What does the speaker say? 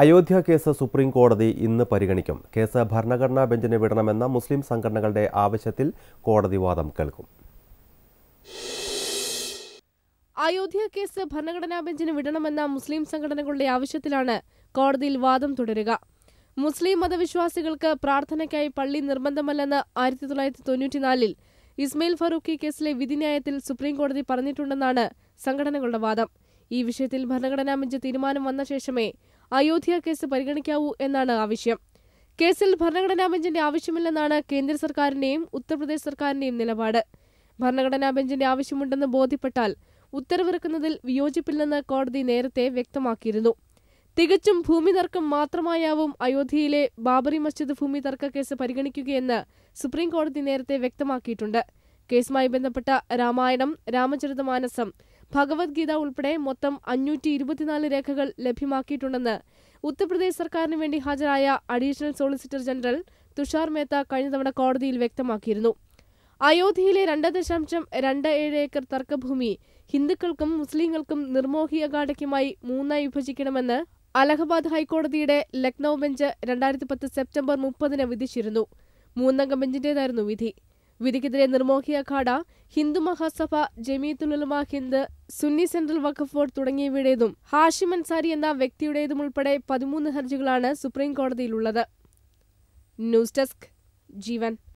Ayodhya case supreme കോടതി ഇന്ന് പരിഗണിക്കും കേസ് ഭരണഘടനാ ബെഞ്ചിന് വിടണമെന്ന മുസ്ലിം സംഘടനകളുടെ ആവശ്യത്തിൽ കോടതി വാദം കേൾക്കും അയോധ്യ കേസ് ഭരണഘടനാ ബെഞ്ചിന് വിടണമെന്ന മുസ്ലിം സംഘടനകളുടെ ആവശ്യത്തിലാണ് കോടതിയിൽ വാദം തുടരുക മുസ്ലിം മതവിശ്വാസികൾക്ക് പ്രാർത്ഥനയ്ക്കായി പള്ളി നിർബന്ധമല്ലെന്ന് ആയിരത്തി തൊള്ളായിരത്തി തൊണ്ണൂറ്റിനാലിൽ ഇസ്മയിൽ ഫറൂഖി കേസിലെ വിധിന്യായത്തിൽ സുപ്രീം കോടതി പറഞ്ഞിട്ടുണ്ടെന്നാണ് സംഘടനകളുടെ വാദം ഈ വിഷയത്തിൽ ഭരണഘടനാ ബെഞ്ച് തീരുമാനം വന്ന ശേഷമേ അയോധ്യ കേസ് പരിഗണിക്കാവൂ എന്നാണ് ആവശ്യം കേസിൽ ഭരണഘടനാ ബെഞ്ചിന്റെ ആവശ്യമില്ലെന്നാണ് കേന്ദ്ര സർക്കാരിന്റെയും ഉത്തർപ്രദേശ് സർക്കാരിന്റെയും നിലപാട് ഭരണഘടനാ ബെഞ്ചിന്റെ ആവശ്യമുണ്ടെന്ന് ബോധ്യപ്പെട്ടാൽ ഉത്തരവിറക്കുന്നതിൽ വിയോജിപ്പില്ലെന്ന് കോടതി നേരത്തെ വ്യക്തമാക്കിയിരുന്നു തികച്ചും ഭൂമി തർക്കം മാത്രമായാവും അയോധ്യയിലെ ബാബറി മസ്ജിദ് ഭൂമി തർക്ക കേസ് പരിഗണിക്കുകയെന്ന് സുപ്രീം കോടതി നേരത്തെ വ്യക്തമാക്കിയിട്ടുണ്ട് കേസുമായി ബന്ധപ്പെട്ട രാമായണം രാമചരിതമാനസം ഭഗവത്ഗീത ഉൾപ്പെടെ മൊത്തം അഞ്ഞൂറ്റി ഇരുപത്തിനാല് രേഖകൾ ലഭ്യമാക്കിയിട്ടുണ്ടെന്ന് ഉത്തർപ്രദേശ് സർക്കാരിന് വേണ്ടി ഹാജരായ additional solicitor general Tushar Mehta കഴിഞ്ഞ തവണ കോടതിയിൽ വ്യക്തമാക്കിയിരുന്നു അയോധ്യയിലെ രണ്ട് ദശാംശം രണ്ട് ഏഴ് ഏക്കർ തർക്കഭൂമി ഹിന്ദുക്കൾക്കും മുസ്ലിങ്ങൾക്കും നിർമോഹി അഗാഡയ്ക്കുമായി മൂന്നായി വിഭജിക്കണമെന്ന് അലഹബാദ് ഹൈക്കോടതിയുടെ ലക്നൌ ബെഞ്ച് രണ്ടായിരത്തി പത്ത് സെപ്റ്റംബർ മുപ്പതിന് വിധിച്ചിരുന്നു മൂന്നംഗ ബെഞ്ചിന്റേതായിരുന്നു വിധി വിധിക്കെതിരെ നിർമോഹിയ അഖാഡ ഹിന്ദു മഹാസഭ ജമീത്തുലുലമ ഹിന്ദ് സുന്നി സെൻട്രൽ വഖഫ് ബോർഡ് തുടങ്ങിയവയുടേതും ഹാഷിം അൻസാരി എന്ന വ്യക്തിയുടേതും ഉൾപ്പെടെ പതിമൂന്ന് ഹർജികളാണ് സുപ്രീം കോടതിയിലുള്ളത് ന്യൂസ് ഡെസ്ക് ജീവൻ